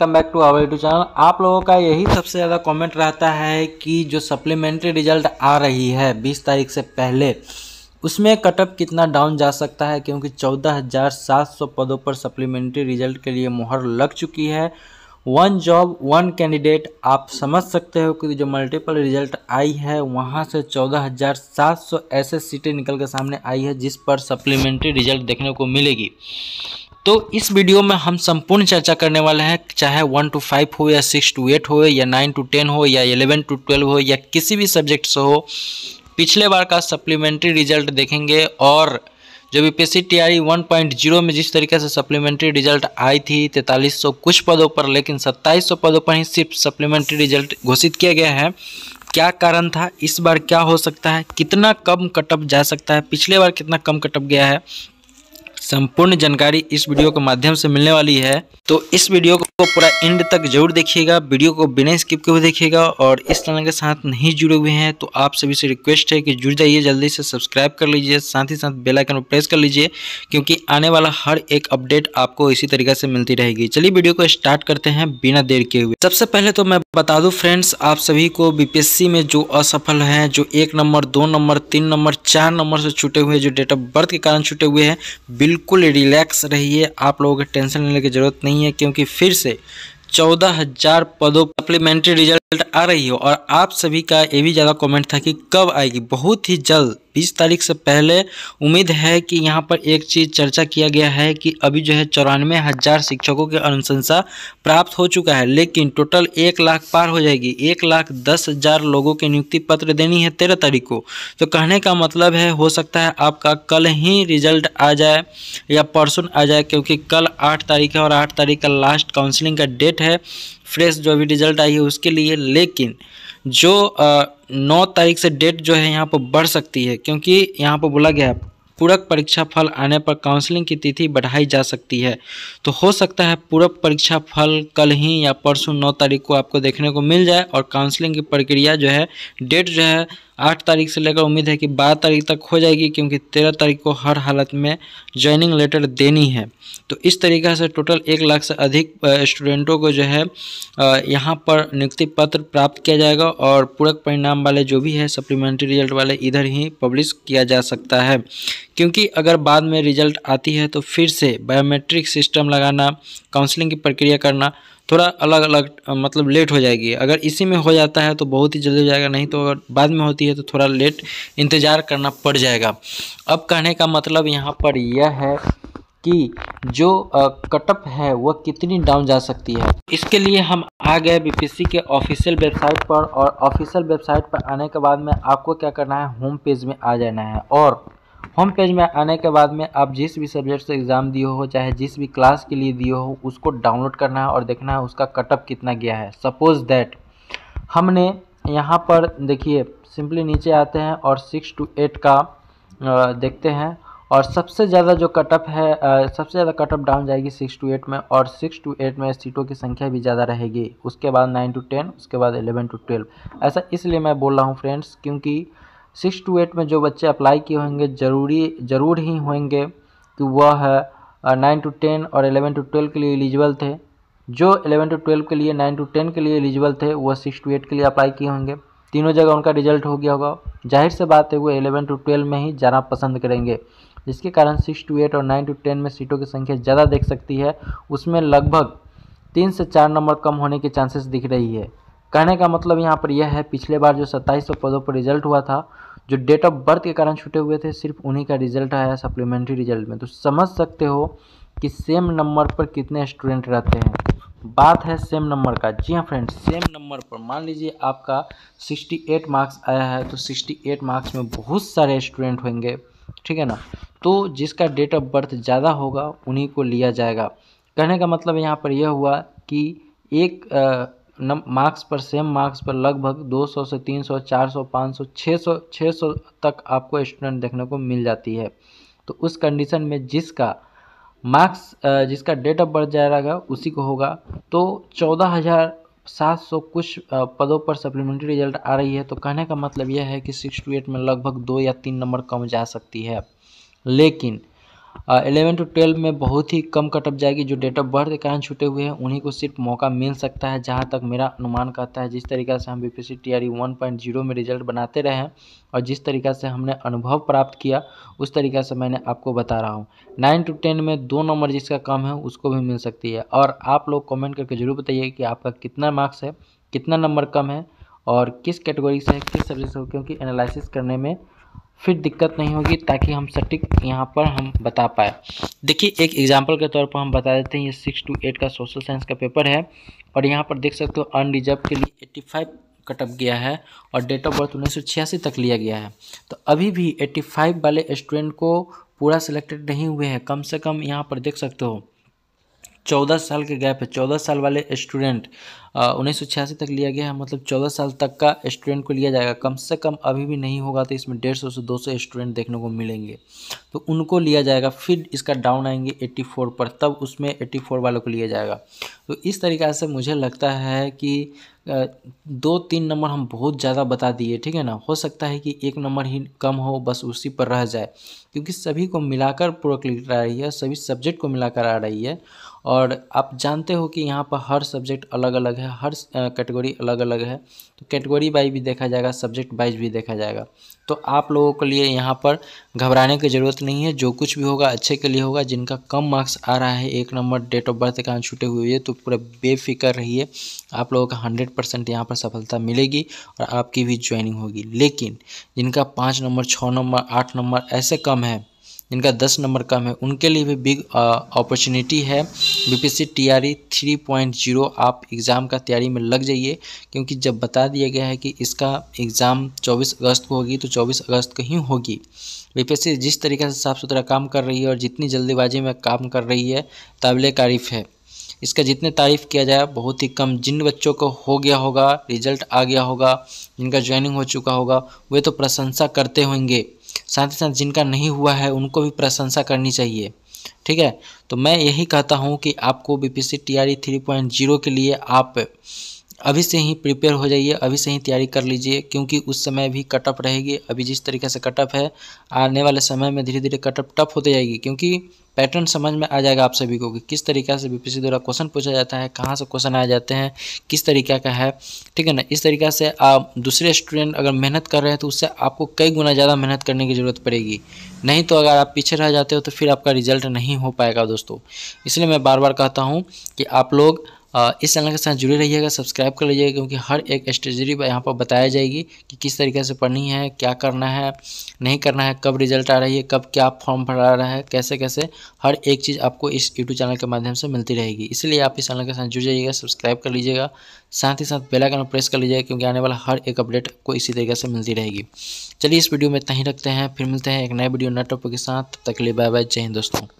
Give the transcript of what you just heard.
come back to our YouTube channel आप लोगों का यही सबसे ज़्यादा कमेंट रहता है कि जो सप्लीमेंट्री रिजल्ट आ रही है 20 तारीख से पहले उसमें कटअप कितना डाउन जा सकता है क्योंकि 14,700 पदों पर सप्लीमेंट्री रिजल्ट के लिए मोहर लग चुकी है वन जॉब वन कैंडिडेट आप समझ सकते हो कि जो मल्टीपल रिजल्ट आई है वहाँ से चौदह ऐसे सीटें निकल के सामने आई है जिस पर सप्लीमेंट्री रिजल्ट देखने को मिलेगी तो इस वीडियो में हम संपूर्ण चर्चा करने वाले हैं चाहे वन टू फाइव हो या सिक्स टू एट हो या नाइन टू टेन हो या एलेवन टू ट्वेल्व हो या किसी भी सब्जेक्ट से हो पिछले बार का सप्लीमेंट्री रिजल्ट देखेंगे और जो B P S C T I one point zero में जिस तरीके से सप्लीमेंट्री रिजल्ट आई थी तैंतालीस सौ कुछ पदों पर लेकिन सत्ताईस सौ पदों पर ही सिर्फ सप्लीमेंट्री रिजल्ट घोषित किया गया है क्या कारण था इस बार क्या हो सकता है कितना कम कटअप जा सकता है पिछले बार कितना कम कटअप गया है संपूर्ण जानकारी इस वीडियो के माध्यम से मिलने वाली है तो इस वीडियो को पूरा एंड तक जरूर देखिएगा वीडियो को बिना स्किप के हुए देखिएगा और इस चैनल के साथ नहीं जुड़े हुए हैं तो आप सभी से रिक्वेस्ट है कि जुड़ जाइए जल्दी से सब्सक्राइब कर लीजिए साथ ही साथ बेलाइकन पर प्रेस कर लीजिए क्योंकि आने वाला हर एक अपडेट आपको इसी तरीके से मिलती रहेगी चलिए वीडियो को स्टार्ट करते हैं बिना देर के हुए सबसे पहले तो मैं बता दूं फ्रेंड्स आप सभी को बीपीएससी में जो असफल हैं जो एक नंबर दो नंबर तीन नंबर चार नंबर से छूटे हुए जो डेट ऑफ बर्थ के कारण छूटे हुए हैं बिल्कुल बिल्कुल रिलैक्स रहिए आप लोगों के टेंशन लेने की ज़रूरत नहीं है क्योंकि फिर से चौदह हजार पदों सप्लीमेंट्री रिजल्ट आ रही हो और आप सभी का ये भी ज़्यादा कमेंट था कि कब आएगी बहुत ही जल्द बीस तारीख से पहले उम्मीद है कि यहाँ पर एक चीज़ चर्चा किया गया है कि अभी जो है चौरानवे हज़ार शिक्षकों की अनुशंसा प्राप्त हो चुका है लेकिन टोटल एक लाख पार हो जाएगी एक लाख दस हज़ार लोगों के नियुक्ति पत्र देनी है तेरह तारीख को तो कहने का मतलब है हो सकता है आपका कल ही रिजल्ट आ जाए या परसों आ जाए क्योंकि कल आठ तारीख है और आठ तारीख का लास्ट काउंसिलिंग का डेट है फ्रेश जो अभी रिजल्ट आई है उसके लिए लेकिन जो नौ तारीख से डेट जो है यहाँ पर बढ़ सकती है क्योंकि यहाँ पर बोला गया पूरक परीक्षा फल आने पर काउंसलिंग की तिथि बढ़ाई जा सकती है तो हो सकता है पूरक परीक्षा फल कल ही या परसों नौ तारीख को आपको देखने को मिल जाए और काउंसलिंग की प्रक्रिया जो है डेट जो है आठ तारीख से लेकर उम्मीद है कि बारह तारीख तक हो जाएगी क्योंकि तेरह तारीख को हर हालत में ज्वाइनिंग लेटर देनी है तो इस तरीके से टोटल एक लाख से अधिक स्टूडेंटों को जो है यहाँ पर नियुक्ति पत्र प्राप्त किया जाएगा और पूरक परिणाम वाले जो भी है सप्लीमेंट्री रिजल्ट वाले इधर ही पब्लिश किया जा सकता है क्योंकि अगर बाद में रिजल्ट आती है तो फिर से बायोमेट्रिक सिस्टम लगाना काउंसलिंग की प्रक्रिया करना थोड़ा अलग अलग मतलब लेट हो जाएगी अगर इसी में हो जाता है तो बहुत ही जल्दी हो जाएगा नहीं तो अगर बाद में होती है तो थोड़ा लेट इंतज़ार करना पड़ जाएगा अब कहने का मतलब यहाँ पर यह है कि जो कटअप है वह कितनी डाउन जा सकती है इसके लिए हम आ गए बीपीसी के ऑफिशियल वेबसाइट पर और ऑफिशियल वेबसाइट पर आने के बाद में आपको क्या करना है होम पेज में आ जाना है और होम पेज में आने के बाद में आप जिस भी सब्जेक्ट से एग्ज़ाम दिए हो चाहे जिस भी क्लास के लिए दिए हो उसको डाउनलोड करना है और देखना है उसका कटअप कितना गया है सपोज़ दैट हमने यहाँ पर देखिए सिंपली नीचे आते हैं और सिक्स टू एट का देखते हैं और सबसे ज़्यादा जो कटअप है सबसे ज़्यादा कटअप डाउन जाएगी सिक्स टू एट में और सिक्स टू एट में सीटों की संख्या भी ज़्यादा रहेगी उसके बाद नाइन टू टेन उसके बाद एलेवन टू ट्वेल्व ऐसा इसलिए मैं बोल रहा हूँ फ्रेंड्स क्योंकि सिक्स टू एट में जो बच्चे अप्लाई किए होंगे जरूरी ज़रूर ही होंगे कि वह नाइन टू टेन और एलेवन टू ट्वेल्व के लिए एलिजिबल थे जो एलेवन टू ट्वेल्व के लिए नाइन टू टेन के लिए एलिजिबल थे वह सिक्स टू एट के लिए अप्लाई किए होंगे तीनों जगह उनका रिजल्ट हो गया होगा जाहिर से बात है वो एलेवन टू ट्वेल्व में ही जाना पसंद करेंगे जिसके कारण सिक्स टू एट और नाइन टू टेन में सीटों की संख्या ज़्यादा देख सकती है उसमें लगभग तीन से चार नंबर कम होने के चांसेस दिख रही है कहने का मतलब यहाँ पर यह है पिछले बार जो सत्ताईस सौ पदों पर रिजल्ट हुआ था जो डेट ऑफ बर्थ के कारण छूटे हुए थे सिर्फ उन्हीं का रिजल्ट आया सप्लीमेंट्री रिजल्ट में तो समझ सकते हो कि सेम नंबर पर कितने स्टूडेंट रहते हैं बात है सेम नंबर का जी हाँ फ्रेंड सेम नंबर पर मान लीजिए आपका 68 मार्क्स आया है तो 68 मार्क्स में बहुत सारे स्टूडेंट होंगे ठीक है ना तो जिसका डेट ऑफ बर्थ ज़्यादा होगा उन्हीं को लिया जाएगा कहने का मतलब यहाँ पर यह हुआ कि एक मार्क्स पर सेम मार्क्स पर लगभग 200 से 300 400 500 600 600 तक आपको स्टूडेंट देखने को मिल जाती है तो उस कंडीशन में जिसका मार्क्स जिसका डेट ऑफ बर्थ जाएगा उसी को होगा तो चौदह हज़ार सात सौ कुछ पदों पर सप्लीमेंट्री रिजल्ट आ रही है तो कहने का मतलब यह है कि सिक्स टू एट में लगभग दो या तीन नंबर कम जा सकती है लेकिन एलेवन टू ट्वेल्व में बहुत ही कम कटअप जाएगी जो डेट ऑफ बर्थ के कारण छूटे हुए हैं उन्हीं को सिर्फ मौका मिल सकता है जहां तक मेरा अनुमान कहता है जिस तरीका से हम B P C T R E one point zero में रिजल्ट बनाते रहे और जिस तरीका से हमने अनुभव प्राप्त किया उस तरीका से मैंने आपको बता रहा हूँ नाइन टू टेन में दो नंबर जिसका कम है उसको भी मिल सकती है और आप लोग कॉमेंट करके ज़रूर बताइए कि आपका कितना मार्क्स है कितना नंबर कम है और किस कैटेगरी से है किस सब्जेक्ट से क्योंकि एनालिसिस करने में फिर दिक्कत नहीं होगी ताकि हम सटीक यहाँ पर हम बता पाए देखिए एक एग्जाम्पल के तौर पर हम बता देते हैं ये सिक्स टू एट का सोशल साइंस का पेपर है और यहाँ पर देख सकते हो अनरिजर्व के लिए एट्टी फाइव कटअप गया है और डेट ऑफ बर्थ उन्नीस सौ छियासी तक लिया गया है तो अभी भी एट्टी फाइव वाले स्टूडेंट को पूरा सिलेक्टेड नहीं हुए हैं कम से कम यहाँ पर देख सकते हो चौदह साल के गैप है चौदह साल वाले स्टूडेंट उन्नीस सौ छियासी तक लिया गया है मतलब चौदह साल तक का स्टूडेंट को लिया जाएगा कम से कम अभी भी नहीं होगा तो इसमें डेढ़ सौ से दो सौ स्टूडेंट देखने को मिलेंगे तो उनको लिया जाएगा फिर इसका डाउन आएंगे एट्टी फोर पर तब उसमें एट्टी फोर वालों को लिया जाएगा तो इस तरीक़ा से मुझे लगता है कि दो तीन नंबर हम बहुत ज़्यादा बता दिए ठीक है ना हो सकता है कि एक नंबर ही कम हो बस उसी पर रह जाए क्योंकि सभी को मिलाकर क्लिक आ रही है सभी सब्जेक्ट को मिलाकर आ रही है और आप जानते हो कि यहाँ पर हर सब्जेक्ट अलग अलग है हर कैटेगरी अलग अलग है तो कैटेगरी वाइज भी देखा जाएगा सब्जेक्ट वाइज भी देखा जाएगा तो आप लोगों के लिए यहाँ पर घबराने की ज़रूरत नहीं है जो कुछ भी होगा अच्छे के लिए होगा जिनका कम मार्क्स आ रहा है एक नंबर डेट ऑफ बर्थ कहाँ छूटे हुए तो पूरे बेफिक्र रहिए आप लोगों का हंड्रेड परसेंट यहाँ पर सफलता मिलेगी और आपकी भी ज्वाइनिंग होगी लेकिन जिनका पाँच नंबर छः नंबर आठ नंबर ऐसे कम है जिनका दस नंबर कम है उनके लिए भी बिग अपॉर्चुनिटी है थ्री पॉइंट जीरो आप एग्ज़ाम का तैयारी में लग जाइए क्योंकि जब बता दिया गया है कि इसका एग्ज़ाम चौबीस अगस्त को होगी तो चौबीस अगस्त को ही होगी सी जिस तरीके से साफ़ सुथरा काम कर रही है और जितनी जल्दीबाजी में काम कर रही है काबिल तारीफ़ है इसका जितने तारीफ़ किया जाए बहुत ही कम जिन बच्चों को हो गया होगा रिजल्ट आ गया होगा जिनका ज्वाइनिंग हो चुका होगा वे तो प्रशंसा करते होंगे साथ ही साथ जिनका नहीं हुआ है उनको भी प्रशंसा करनी चाहिए ठीक है तो मैं यही कहता हूँ कि आपको B P C T R E three point zero के लिए आप अभी से ही प्रिपेयर हो जाइए अभी से ही तैयारी कर लीजिए क्योंकि उस समय भी कटअप रहेगी अभी जिस तरीके से कटअप है आने वाले समय में धीरे धीरे कटअप टफ होते जाएगी क्योंकि पैटर्न समझ में आ जाएगा आप सभी को कि किस तरीके से बीपीसी द्वारा क्वेश्चन पूछा जाता है कहाँ से क्वेश्चन आ जाते हैं किस तरीके का है ठीक है ना इस तरीके से आप दूसरे स्टूडेंट अगर मेहनत कर रहे हैं तो उससे आपको कई गुना ज़्यादा मेहनत करने की ज़रूरत पड़ेगी नहीं तो अगर आप पीछे रह जाते हो तो फिर आपका रिजल्ट नहीं हो पाएगा दोस्तों इसलिए मैं बार बार कहता हूँ कि आप लोग इस चैनल के साथ जुड़े रहिएगा सब्सक्राइब कर लीजिएगा क्योंकि हर एक स्ट्रेटजी यहाँ पर बताया जाएगी कि किस तरीके से पढ़नी है क्या करना है नहीं करना है कब रिजल्ट आ रही है कब क्या फॉर्म भरा रहा है कैसे कैसे हर एक चीज़ आपको इस यूट्यूब चैनल के माध्यम से मिलती रहेगी इसलिए आप इस चैनल के साथ जुड़ जाइएगा सब्सक्राइब कर लीजिएगा साथ ही साथ बेलाइकन प्रेस कर लीजिएगा क्योंकि आने वाला हर एक अपडेट आपको इसी तरीके से मिलती रहेगी चलिए इस वीडियो में तहीं रखते हैं फिर मिलते हैं एक नए वीडियो नए टॉपिक के साथ तब तक के लिए बाय बाय जय हिंद दोस्तों